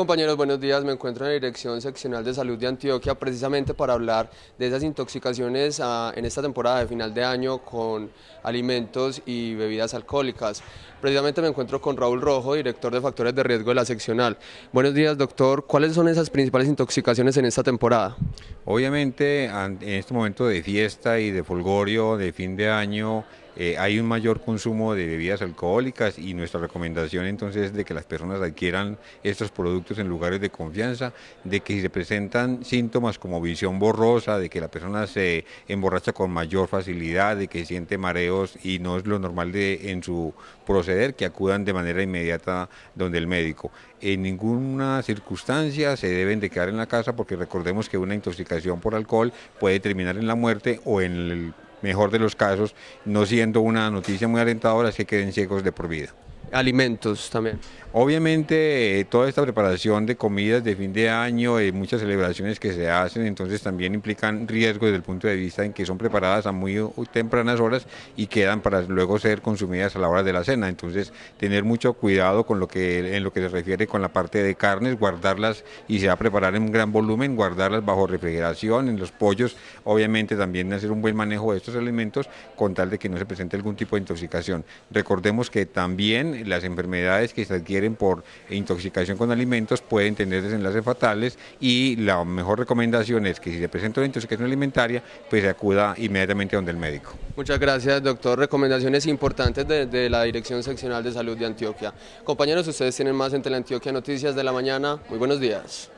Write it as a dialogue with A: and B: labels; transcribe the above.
A: Compañeros, buenos días. Me encuentro en la Dirección Seccional de Salud de Antioquia precisamente para hablar de esas intoxicaciones ah, en esta temporada de final de año con alimentos y bebidas alcohólicas. Precisamente me encuentro con Raúl Rojo, director de factores de riesgo de la seccional. Buenos días, doctor. ¿Cuáles son esas principales intoxicaciones en esta temporada?
B: Obviamente, en este momento de fiesta y de folgorio, de fin de año, eh, hay un mayor consumo de bebidas alcohólicas y nuestra recomendación entonces es de que las personas adquieran estos productos en lugares de confianza, de que si se presentan síntomas como visión borrosa, de que la persona se emborracha con mayor facilidad, de que siente mareos y no es lo normal de, en su proceder, que acudan de manera inmediata donde el médico. En ninguna circunstancia se deben de quedar en la casa porque recordemos que una intoxicación por alcohol puede terminar en la muerte o en el mejor de los casos, no siendo una noticia muy alentadora, que queden ciegos de por vida. Alimentos también. Obviamente eh, toda esta preparación de comidas de fin de año, eh, muchas celebraciones que se hacen, entonces también implican riesgos desde el punto de vista en que son preparadas a muy tempranas horas y quedan para luego ser consumidas a la hora de la cena. Entonces tener mucho cuidado con lo que en lo que se refiere con la parte de carnes, guardarlas y se va a preparar en un gran volumen, guardarlas bajo refrigeración, en los pollos, obviamente también hacer un buen manejo de estos alimentos con tal de que no se presente algún tipo de intoxicación. Recordemos que también las enfermedades que se adquieren por intoxicación con alimentos pueden tener desenlaces fatales y la mejor recomendación es que si se presenta una intoxicación alimentaria, pues se acuda inmediatamente a donde el médico.
A: Muchas gracias, doctor. Recomendaciones importantes desde de la Dirección Seccional de Salud de Antioquia. Compañeros, ustedes tienen más en Teleantioquia Noticias de la mañana. Muy buenos días.